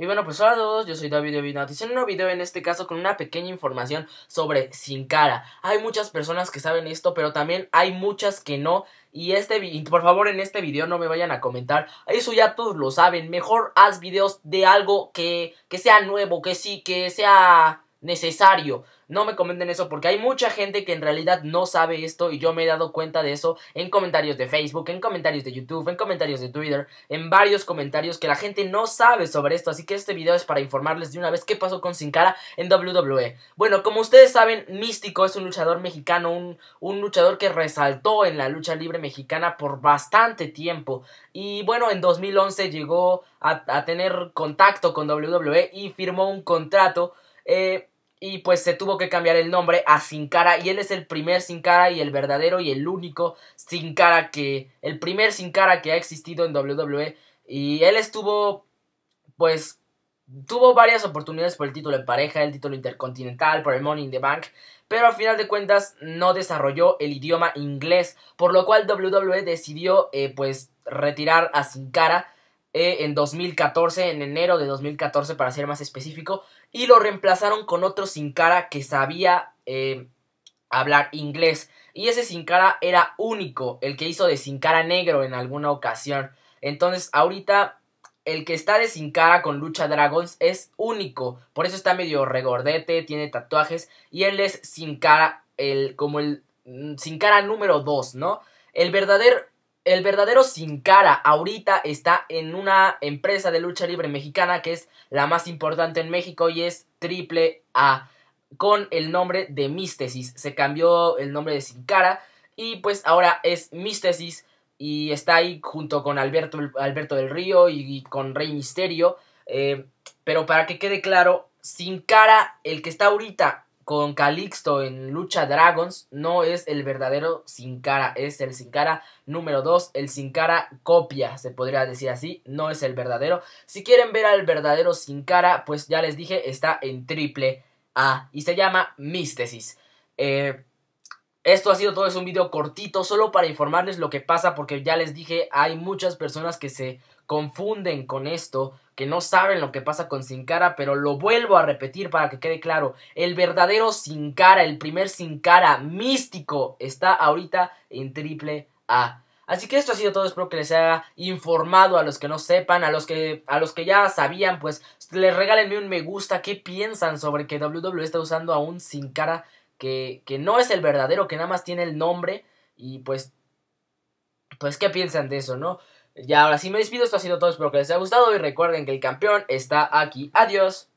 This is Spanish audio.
Y bueno, pues hola a todos, yo soy David David en un nuevo video en este caso con una pequeña información sobre Sin Cara. Hay muchas personas que saben esto, pero también hay muchas que no. Y este y por favor en este video no me vayan a comentar. Eso ya todos lo saben. Mejor haz videos de algo que, que sea nuevo, que sí, que sea necesario. No me comenten eso porque hay mucha gente que en realidad no sabe esto y yo me he dado cuenta de eso en comentarios de Facebook, en comentarios de YouTube, en comentarios de Twitter, en varios comentarios que la gente no sabe sobre esto. Así que este video es para informarles de una vez qué pasó con Sin Cara en WWE. Bueno, como ustedes saben, Místico es un luchador mexicano, un, un luchador que resaltó en la lucha libre mexicana por bastante tiempo. Y bueno, en 2011 llegó a, a tener contacto con WWE y firmó un contrato eh, y pues se tuvo que cambiar el nombre a Sin Cara y él es el primer Sin Cara y el verdadero y el único Sin Cara que el primer Sin Cara que ha existido en WWE y él estuvo pues tuvo varias oportunidades por el título en pareja, el título intercontinental, por el Money in the Bank, pero al final de cuentas no desarrolló el idioma inglés, por lo cual WWE decidió eh, pues retirar a Sin Cara eh, en 2014, en enero de 2014 para ser más específico, y lo reemplazaron con otro sin cara que sabía eh, hablar inglés. Y ese sin cara era único, el que hizo de sin cara negro en alguna ocasión. Entonces ahorita el que está de sin cara con Lucha Dragons es único, por eso está medio regordete, tiene tatuajes y él es sin cara, el, como el mm, sin cara número 2, ¿no? El verdadero, el verdadero Sin Cara ahorita está en una empresa de lucha libre mexicana que es la más importante en México y es Triple A con el nombre de Místesis. Se cambió el nombre de Sin Cara y pues ahora es Místesis y está ahí junto con Alberto, del Río y, con Rey Misterio. Eh, pero para que quede claro, Sin Cara, el que está ahorita con Calixto en Lucha Dragons no es el verdadero Sin Cara, es el Sin Cara número 2, el Sin Cara copia, se podría decir así, no es el verdadero. Si quieren ver al verdadero Sin Cara, pues ya les dije, está en triple A y se llama Místesis. Eh, esto ha sido todo, es un video cortito, solo para informarles lo que pasa, porque ya les dije, hay muchas personas que se confunden con esto, que no saben lo que pasa con Sin Cara, pero lo vuelvo a repetir para que quede claro, el verdadero Sin Cara, el primer Sin Cara místico, está ahorita en triple A. Así que esto ha sido todo, espero que les haya informado a los que no sepan, a los que, a los que ya sabían, pues les regalen un me gusta, qué piensan sobre que WWE está usando a un sin cara que, no es el verdadero, que nada más tiene el nombre y pues, pues, ¿qué piensan de eso, no? Ya ahora sí me despido, esto ha sido todo, espero que les haya gustado y recuerden que el campeón está aquí. Adiós.